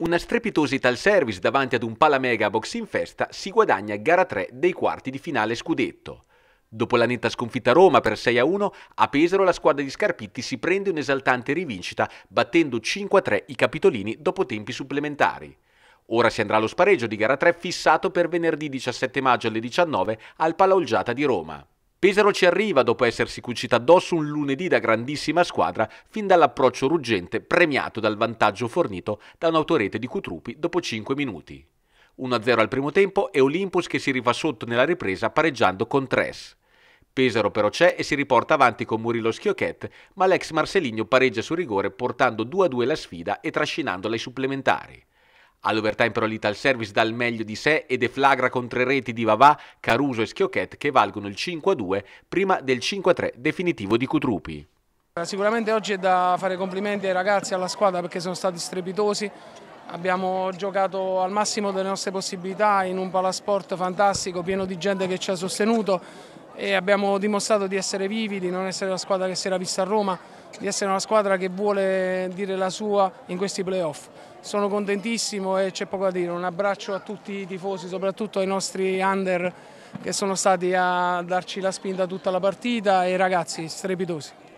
una strepitosa Ital service davanti ad un Palamega box in festa si guadagna gara 3 dei quarti di finale scudetto. Dopo la netta sconfitta a Roma per 6-1, a Pesaro la squadra di Scarpitti si prende un'esaltante rivincita battendo 5-3 i capitolini dopo tempi supplementari. Ora si andrà allo spareggio di gara 3 fissato per venerdì 17 maggio alle 19 al Palaolgiata di Roma. Pesaro ci arriva dopo essersi cucita addosso un lunedì da grandissima squadra fin dall'approccio ruggente premiato dal vantaggio fornito da un'autorete di Cutrupi dopo 5 minuti. 1-0 al primo tempo e Olympus che si rifà sotto nella ripresa pareggiando con Tres. Pesaro però c'è e si riporta avanti con Murillo Schiochet, ma l'ex Marcelino pareggia su rigore portando 2-2 la sfida e trascinandola ai supplementari. All'overtime però l'Ital Service dà il meglio di sé e deflagra con tre reti di Vavà, Caruso e Schiochet che valgono il 5-2 prima del 5-3 definitivo di Cutrupi. Eh, sicuramente oggi è da fare complimenti ai ragazzi e alla squadra perché sono stati strepitosi, abbiamo giocato al massimo delle nostre possibilità in un palasport fantastico pieno di gente che ci ha sostenuto, e abbiamo dimostrato di essere vivi, di non essere la squadra che si era vista a Roma, di essere una squadra che vuole dire la sua in questi playoff. Sono contentissimo e c'è poco da dire, un abbraccio a tutti i tifosi, soprattutto ai nostri under che sono stati a darci la spinta tutta la partita e ai ragazzi strepitosi.